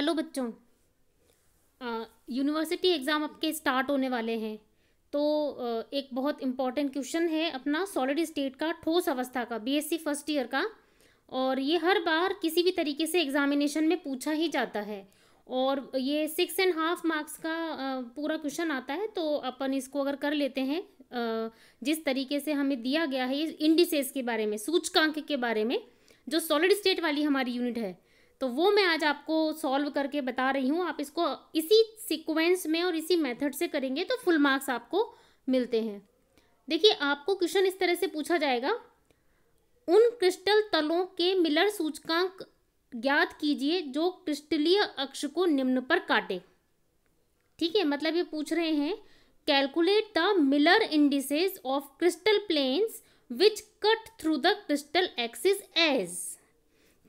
hello बच्चों university exam आपके start होने वाले हैं तो uh, एक बहुत इम्पॉर्टेंट क्वेश्चन है अपना सॉलिड स्टेट का ठोस अवस्था का बीएससी फर्स्ट ईयर का और ये हर बार किसी भी तरीके से एग्जामिनेशन में पूछा ही जाता है और ये सिक्स एंड हाफ मार्क्स का पूरा क्वेश्चन आता है तो अपन इसको अगर कर लेते हैं जिस तरीके से हमें दिया गया है ये इंडिसेस के बारे में सूचकांक के बारे में जो सॉलिड स्टेट वाली हमारी यूनिट है तो वो मैं आज आपको सॉल्व करके बता रही हूँ आप इसको इसी सीक्वेंस में और इसी मेथड से करेंगे तो फुल मार्क्स आपको मिलते हैं देखिए आपको क्वेश्चन इस तरह से पूछा जाएगा उन क्रिस्टल तलों के मिलर सूचकांक ज्ञात कीजिए जो क्रिस्टलीय अक्ष को निम्न पर काटे ठीक है मतलब ये पूछ रहे हैं calculate the Miller indices of crystal planes which cut through the crystal axis as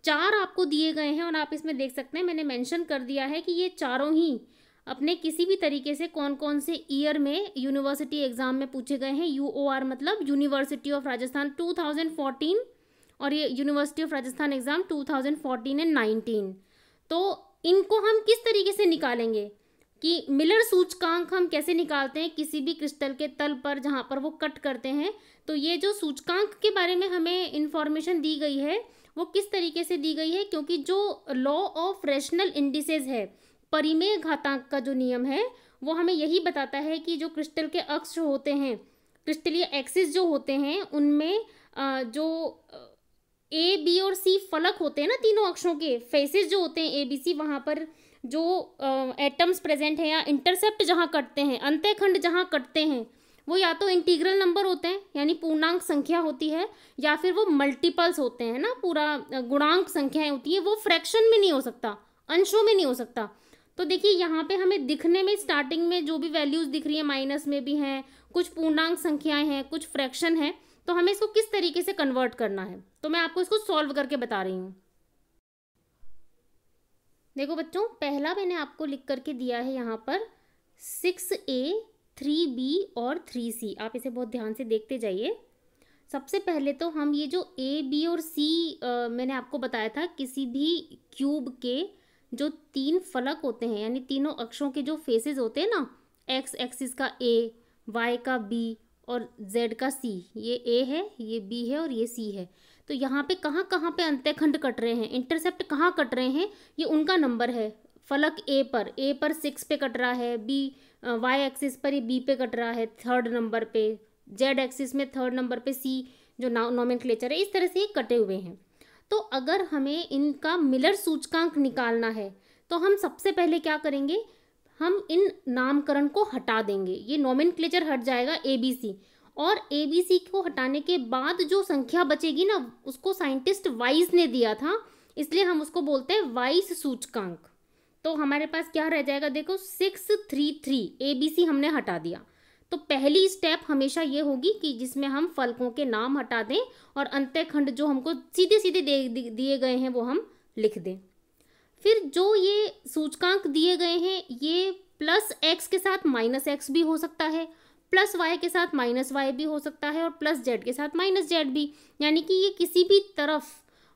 चार आपको दिए गए हैं और आप इसमें देख सकते हैं मैंने मेंशन कर दिया है कि ये चारों ही अपने किसी भी तरीके से कौन कौन से ईयर में यूनिवर्सिटी एग्ज़ाम में पूछे गए हैं यू मतलब यूनिवर्सिटी ऑफ राजस्थान टू और ये university of Rajasthan exam two and nineteen तो इनको हम किस तरीके से निकालेंगे कि मिलर सूचकांक हम कैसे निकालते हैं किसी भी क्रिस्टल के तल पर जहाँ पर वो कट करते हैं तो ये जो सूचकांक के बारे में हमें इन्फॉर्मेशन दी गई है वो किस तरीके से दी गई है क्योंकि जो लॉ ऑफ रेशनल इंडिसेज है परिमेय घातांक का जो नियम है वो हमें यही बताता है कि जो क्रिस्टल के अक्ष होते हैं क्रिस्टलीय एक्सिस जो होते हैं उनमें जो ए बी और सी फलक होते हैं ना तीनों अक्षों के फेसेस जो होते हैं ए बी सी वहाँ पर जो एटम्स प्रेजेंट हैं या इंटरसेप्ट जहाँ कटते हैं अंत्यखंड जहाँ कटते हैं वो या तो इंटीग्रल नंबर होते हैं यानी पूर्णांक संख्या होती है या फिर वो मल्टीपल्स होते हैं ना पूरा गुणांक संख्याएं होती है वो फ्रैक्शन में नहीं हो सकता अंशों में नहीं हो सकता तो देखिए यहाँ पे हमें दिखने में स्टार्टिंग में जो भी वैल्यूज़ दिख रही है माइनस में भी हैं कुछ पूर्णांक संख्याएं हैं कुछ फ्रैक्शन है तो हमें इसको किस तरीके से कन्वर्ट करना है तो मैं आपको इसको सॉल्व करके बता रही हूँ देखो बच्चों पहला मैंने आपको लिख करके दिया है यहाँ पर सिक्स ए थ्री बी और थ्री सी आप इसे बहुत ध्यान से देखते जाइए सबसे पहले तो हम ये जो ए बी और सी मैंने आपको बताया था किसी भी क्यूब के जो तीन फलक होते हैं यानी तीनों अक्षों के जो फेसेस होते हैं ना एक्स एक्सिस का ए वाई का बी और जेड का सी ये ए है ये बी है और ये सी है तो यहाँ पे कहाँ कहाँ पे अंत्यखंड कट रहे हैं इंटरसेप्ट कहाँ कट रहे हैं ये उनका नंबर है फलक ए पर ए पर सिक्स पे कट रहा है बी वाई एक्सिस पर ही बी पे कट रहा है थर्ड नंबर पे जेड एक्सिस में थर्ड नंबर पे सी जो नॉमेन है इस तरह से ये कटे हुए हैं तो अगर हमें इनका मिलर सूचकांक निकालना है तो हम सबसे पहले क्या करेंगे हम इन नामकरण को हटा देंगे ये नॉमिनक्लेचर हट जाएगा ए बी सी और ए बी सी को हटाने के बाद जो संख्या बचेगी ना उसको साइंटिस्ट वाइस ने दिया था इसलिए हम उसको बोलते हैं वाइस सूचकांक तो हमारे पास क्या रह जाएगा देखो six three three A B C हमने हटा दिया तो पहली स्टेप हमेशा ये होगी कि जिसमें हम फलकों के नाम हटा दें और अंत्यखंड जो हमको सीधे सीधे दिए गए हैं वो हम लिख दें फिर जो ये सूचकांक दिए गए हैं ये प्लस एक्स के साथ माइनस एक्स भी हो सकता है प्लस वाई के साथ माइनस वाई भी हो सकता है और प्लस जेड के साथ माइनस जेड भी यानी कि ये किसी भी तरफ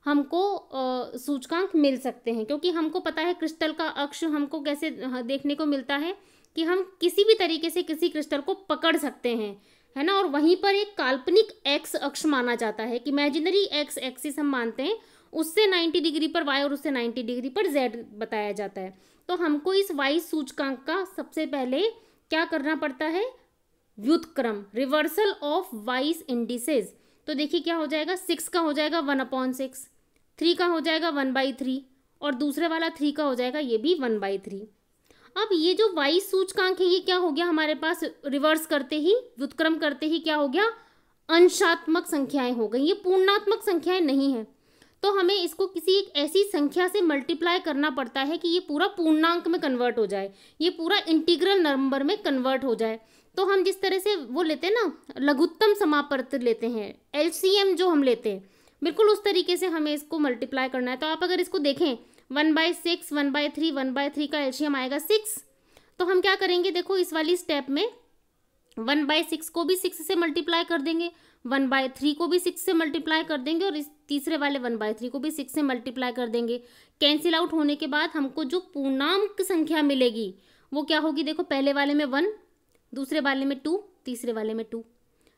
हमको सूचकांक मिल सकते हैं क्योंकि हमको पता है क्रिस्टल का अक्ष हमको कैसे देखने को मिलता है कि हम किसी भी तरीके से किसी क्रिस्टल को पकड़ सकते हैं है ना और वहीं पर एक काल्पनिक एक्स अक्ष माना जाता है कि इमेजिनरी एक्स एक्सिस हम मानते हैं उससे 90 डिग्री पर वाई और उससे 90 डिग्री पर जेड बताया जाता है तो हमको इस वाई सूचकांक का सबसे पहले क्या करना पड़ता है व्युतक्रम रिवर्सल ऑफ वाइस इंडिसेज तो देखिए क्या हो जाएगा सिक्स का हो जाएगा वन अपॉन सिक्स थ्री का हो जाएगा वन बाई थ्री और दूसरे वाला थ्री का हो जाएगा ये भी वन बाई थ्री अब ये जो वाई सूचकांक है ये क्या हो गया हमारे पास रिवर्स करते ही व्युत्क्रम करते ही क्या हो गया अंशात्मक संख्याएं हो गई ये पूर्णात्मक संख्याएं नहीं है तो हमें इसको किसी एक ऐसी संख्या से मल्टीप्लाई करना पड़ता है कि ये पूरा पूर्णांक में कन्वर्ट हो जाए ये पूरा इंटीग्रल नंबर में कन्वर्ट हो जाए तो हम जिस तरह से वो लेते हैं ना लघुत्तम समापर्त लेते हैं एल जो हम लेते हैं बिल्कुल उस तरीके से हमें इसको मल्टीप्लाई करना है तो आप अगर इसको देखें one by six one by three one by three का एल्शियम आएगा सिक्स तो हम क्या करेंगे देखो इस वाली स्टेप में वन बाय सिक्स को भी सिक्स से मल्टीप्लाई कर देंगे वन बाय थ्री को भी सिक्स से मल्टीप्लाई कर देंगे और इस तीसरे वाले वन बाय थ्री को भी सिक्स से मल्टीप्लाई कर देंगे कैंसिल आउट होने के बाद हमको जो पूर्णांक संख्या मिलेगी वो क्या होगी देखो पहले वाले में वन दूसरे वाले में टू तीसरे वाले में टू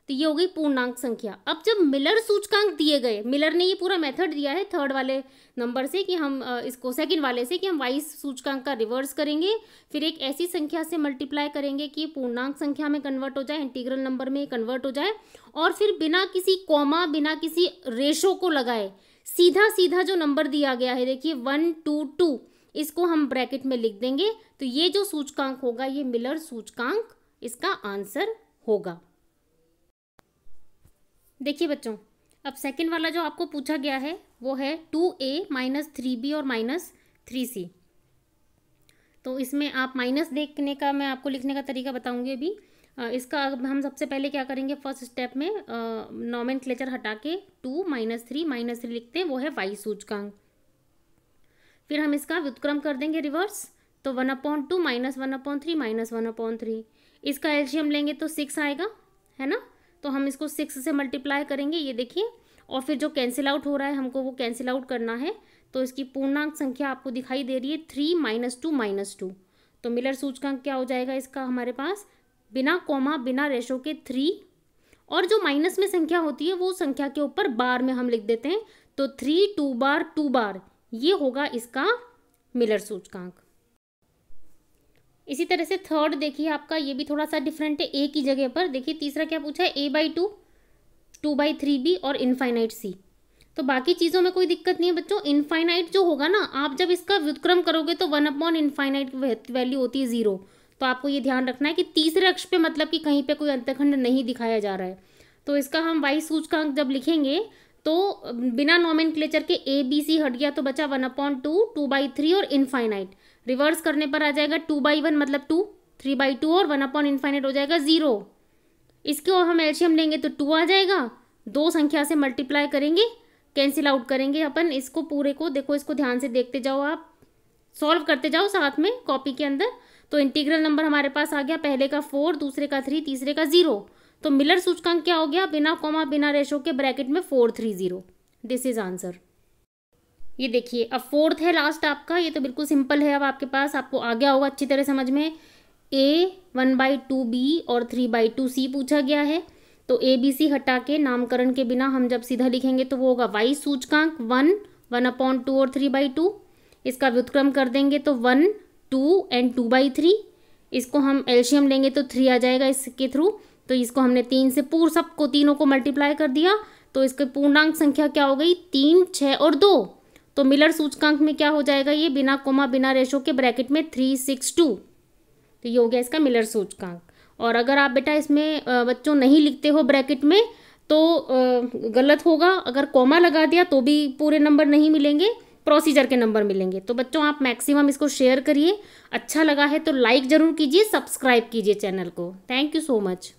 तो ये हो गई पूर्णांक संख्या अब जब मिलर सूचकांक दिए गए मिलर ने ये पूरा मेथड दिया है थर्ड वाले नंबर से कि हम इसको सेकंड वाले से कि हम वाइस सूचकांक का रिवर्स करेंगे फिर एक ऐसी संख्या से मल्टीप्लाई करेंगे कि पूर्णांक संख्या में कन्वर्ट हो जाए इंटीग्रल नंबर में कन्वर्ट हो जाए और फिर बिना किसी कॉमा बिना किसी रेशो को लगाए सीधा सीधा जो नंबर दिया गया है देखिए वन टू टू इसको हम ब्रैकेट में लिख देंगे तो ये जो सूचकांक होगा ये मिलर सूचकांक इसका आंसर होगा देखिए बच्चों अब सेकेंड वाला जो आपको पूछा गया है वो है two A minus three B और माइनस थ्री सी तो इसमें आप माइनस देखने का मैं आपको लिखने का तरीका बताऊंगी अभी इसका अब हम सबसे पहले क्या करेंगे फर्स्ट स्टेप में नॉमेंट क्लेचर हटा के two minus three minus three लिखते हैं वो है वाई सूचकांक फिर हम इसका व्युतक्रम कर देंगे रिवर्स तो one upon two minus one upon three minus one upon three इसका एल्शियम लेंगे तो सिक्स आएगा है ना तो हम इसको सिक्स से मल्टीप्लाई करेंगे ये देखिए और फिर जो कैंसिल आउट हो रहा है हमको वो कैंसिल आउट करना है तो इसकी पूर्णांक संख्या आपको दिखाई दे रही है three minus two minus two तो मिलर सूचकांक क्या हो जाएगा इसका हमारे पास बिना कॉमा बिना रेशो के थ्री और जो माइनस में संख्या होती है वो संख्या के ऊपर बार में हम लिख देते हैं तो three two bar two bar ये होगा इसका मिलर सूचकांक इसी तरह से थर्ड देखिए आपका ये भी थोड़ा सा डिफरेंट है ए की जगह पर देखिए तीसरा क्या पूछा है A by two two by three B और इनफाइनाइट सी तो बाकी चीज़ों में कोई दिक्कत नहीं है बच्चों इनफाइनाइट जो होगा ना आप जब इसका व्युतक्रम करोगे तो वन अपॉन इनफाइनाइट वैल्यू होती है ज़ीरो तो आपको ये ध्यान रखना है कि तीसरे अक्ष पे मतलब कि कहीं पे कोई अंतखंड नहीं दिखाया जा रहा है तो इसका हम वाई सूचकांक जब लिखेंगे तो बिना नॉमिन के ए बी सी हट गया तो बचा one upon two two by three और इनफाइनाइट रिवर्स करने पर आ जाएगा टू बाई वन मतलब टू थ्री बाई टू और वन अपॉन इन्फाइनेट हो जाएगा ज़ीरो इसके और हम एल्शियम लेंगे तो टू आ जाएगा दो संख्या से मल्टीप्लाई करेंगे कैंसिल आउट करेंगे अपन इसको पूरे को देखो इसको ध्यान से देखते जाओ आप सॉल्व करते जाओ साथ में कॉपी के अंदर तो इंटीग्रल नंबर हमारे पास आ गया पहले का फोर दूसरे का थ्री तीसरे का ज़ीरो तो मिलर सूचकांक क्या हो गया बिना कॉमा बिना रेशो के ब्रैकेट में four three zero this is answer ये देखिए अब फोर्थ है लास्ट आपका ये तो बिल्कुल सिंपल है अब आपके पास आपको आ गया होगा अच्छी तरह समझ में A one by two B और थ्री बाई टू सी पूछा गया है तो ए बी सी हटा के नामकरण के बिना हम जब सीधा लिखेंगे तो वो होगा वाई सूचकांक वन वन अपॉन टू और थ्री बाई टू इसका व्युतक्रम कर देंगे तो one two and two by three इसको हम एल्शियम लेंगे तो थ्री आ जाएगा इसके थ्रू तो इसको हमने तीन से पूर्ण सबको तीनों को मल्टीप्लाई कर दिया तो इसके पूर्णांक संख्या क्या हो गई तीन छः और दो तो मिलर सूचकांक में क्या हो जाएगा ये बिना कोमा बिना रेशो के ब्रैकेट में थ्री सिक्स टू तो ये हो गया इसका मिलर सूचकांक और अगर आप बेटा इसमें बच्चों नहीं लिखते हो ब्रैकेट में तो गलत होगा अगर कोमा लगा दिया तो भी पूरे नंबर नहीं मिलेंगे प्रोसीजर के नंबर मिलेंगे तो बच्चों आप मैक्सिमम इसको शेयर करिए अच्छा लगा है तो लाइक ज़रूर कीजिए सब्सक्राइब कीजिए चैनल को थैंक यू सो मच